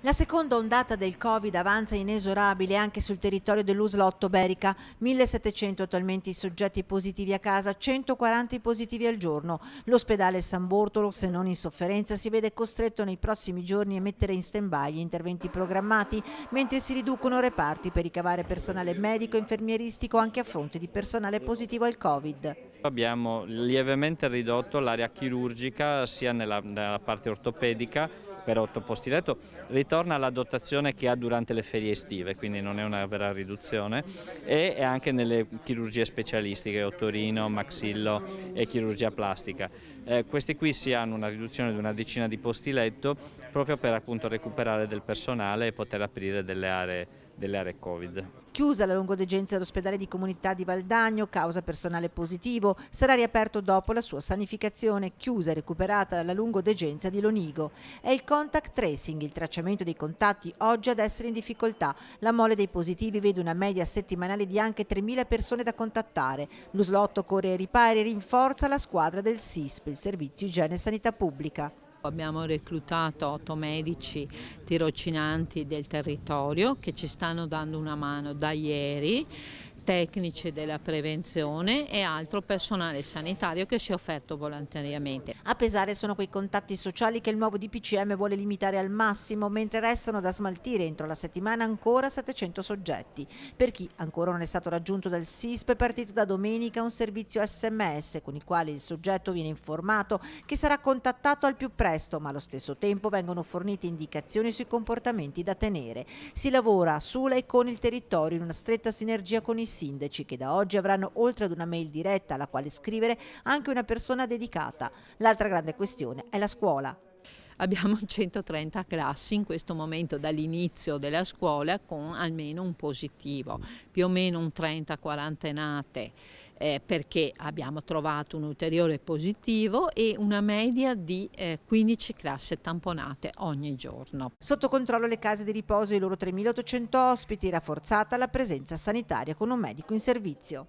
La seconda ondata del Covid avanza inesorabile anche sul territorio dell'Uslotto Berica, 1700 attualmente i soggetti positivi a casa, 140 positivi al giorno. L'ospedale San Bortolo, se non in sofferenza, si vede costretto nei prossimi giorni a mettere in stand-by gli interventi programmati, mentre si riducono reparti per ricavare personale medico e infermieristico anche a fronte di personale positivo al Covid. Abbiamo lievemente ridotto l'area chirurgica sia nella, nella parte ortopedica per otto posti letto, ritorna alla dotazione che ha durante le ferie estive, quindi non è una vera riduzione, e è anche nelle chirurgie specialistiche, otorino, maxillo e chirurgia plastica. Eh, questi qui si hanno una riduzione di una decina di posti letto proprio per appunto recuperare del personale e poter aprire delle aree delle aree Covid. Chiusa la lungodegenza all'ospedale di comunità di Valdagno, causa personale positivo, sarà riaperto dopo la sua sanificazione, chiusa e recuperata dalla lungodegenza di Lonigo. È il contact tracing, il tracciamento dei contatti, oggi ad essere in difficoltà. La mole dei positivi vede una media settimanale di anche 3.000 persone da contattare. Lo L'uslotto corre ai ripari e rinforza la squadra del SISP, il Servizio Igiene e Sanità Pubblica. Abbiamo reclutato otto medici tirocinanti del territorio che ci stanno dando una mano da ieri tecnici della prevenzione e altro personale sanitario che si è offerto volontariamente. A pesare sono quei contatti sociali che il nuovo DPCM vuole limitare al massimo, mentre restano da smaltire entro la settimana ancora 700 soggetti. Per chi ancora non è stato raggiunto dal SISP è partito da domenica un servizio SMS con il quale il soggetto viene informato che sarà contattato al più presto, ma allo stesso tempo vengono fornite indicazioni sui comportamenti da tenere. Si lavora sulla e con il territorio in una stretta sinergia con i sindaci che da oggi avranno oltre ad una mail diretta alla quale scrivere anche una persona dedicata. L'altra grande questione è la scuola abbiamo 130 classi in questo momento dall'inizio della scuola con almeno un positivo, più o meno un 30-40 nate eh, perché abbiamo trovato un ulteriore positivo e una media di eh, 15 classi tamponate ogni giorno. Sotto controllo le case di riposo e i loro 3.800 ospiti, rafforzata la presenza sanitaria con un medico in servizio.